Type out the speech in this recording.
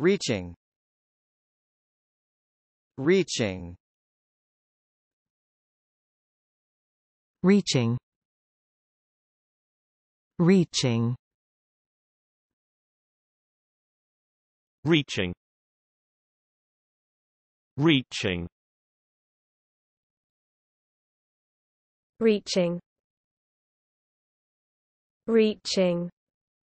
reaching reaching reaching reaching reaching reaching reaching reaching